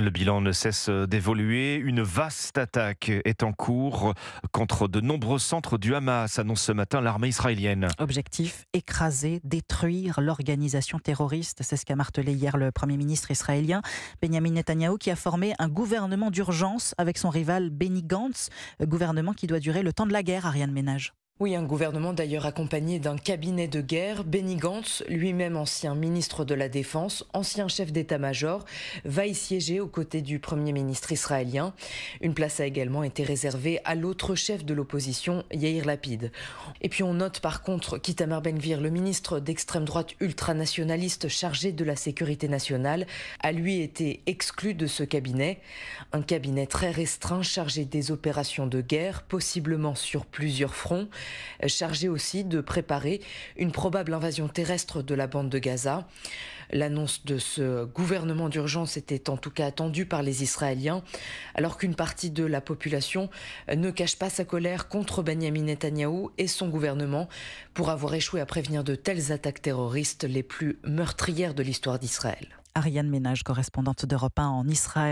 Le bilan ne cesse d'évoluer. Une vaste attaque est en cours contre de nombreux centres du Hamas, annonce ce matin l'armée israélienne. Objectif écraser, détruire l'organisation terroriste. C'est ce qu'a martelé hier le Premier ministre israélien, Benjamin Netanyahu, qui a formé un gouvernement d'urgence avec son rival Benny Gantz, gouvernement qui doit durer le temps de la guerre, Ariane Ménage. Oui, un gouvernement d'ailleurs accompagné d'un cabinet de guerre. Benny Gantz, lui-même ancien ministre de la Défense, ancien chef d'état-major, va y siéger aux côtés du Premier ministre israélien. Une place a également été réservée à l'autre chef de l'opposition, Yair Lapid. Et puis on note par contre qu'Itamar Ben-Gvir, le ministre d'extrême droite ultranationaliste chargé de la sécurité nationale, a lui été exclu de ce cabinet. Un cabinet très restreint chargé des opérations de guerre, possiblement sur plusieurs fronts. Euh, chargé aussi de préparer une probable invasion terrestre de la bande de Gaza. L'annonce de ce gouvernement d'urgence était en tout cas attendue par les Israéliens, alors qu'une partie de la population euh, ne cache pas sa colère contre Benjamin Netanyahou et son gouvernement pour avoir échoué à prévenir de telles attaques terroristes les plus meurtrières de l'histoire d'Israël. Ariane Ménage, correspondante d'Europe 1 en Israël.